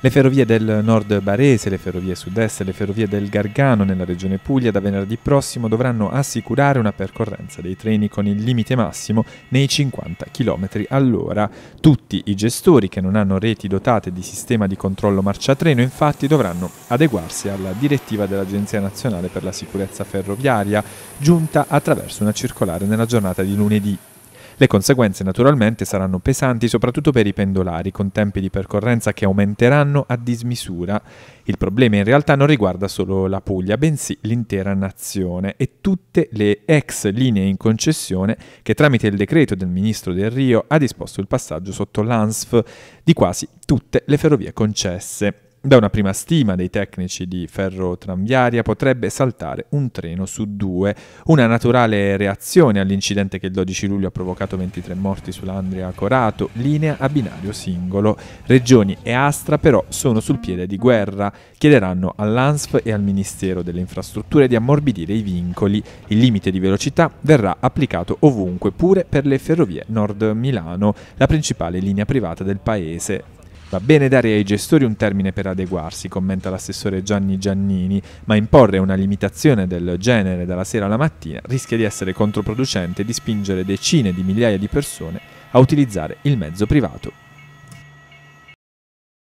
Le ferrovie del nord barese, le ferrovie sud-est e le ferrovie del Gargano nella regione Puglia da venerdì prossimo dovranno assicurare una percorrenza dei treni con il limite massimo nei 50 km all'ora. Tutti i gestori che non hanno reti dotate di sistema di controllo marciatreno infatti dovranno adeguarsi alla direttiva dell'Agenzia Nazionale per la Sicurezza Ferroviaria, giunta attraverso una circolare nella giornata di lunedì. Le conseguenze naturalmente saranno pesanti soprattutto per i pendolari, con tempi di percorrenza che aumenteranno a dismisura. Il problema in realtà non riguarda solo la Puglia, bensì l'intera nazione e tutte le ex linee in concessione che tramite il decreto del ministro Del Rio ha disposto il passaggio sotto l'ANSF di quasi tutte le ferrovie concesse. Da una prima stima dei tecnici di ferro tranviaria potrebbe saltare un treno su due, una naturale reazione all'incidente che il 12 luglio ha provocato 23 morti sull'Andria Corato, linea a binario singolo. Regioni e Astra però sono sul piede di guerra, chiederanno all'ANSF e al Ministero delle Infrastrutture di ammorbidire i vincoli. Il limite di velocità verrà applicato ovunque, pure per le ferrovie Nord Milano, la principale linea privata del paese. Va bene dare ai gestori un termine per adeguarsi, commenta l'assessore Gianni Giannini, ma imporre una limitazione del genere dalla sera alla mattina rischia di essere controproducente e di spingere decine di migliaia di persone a utilizzare il mezzo privato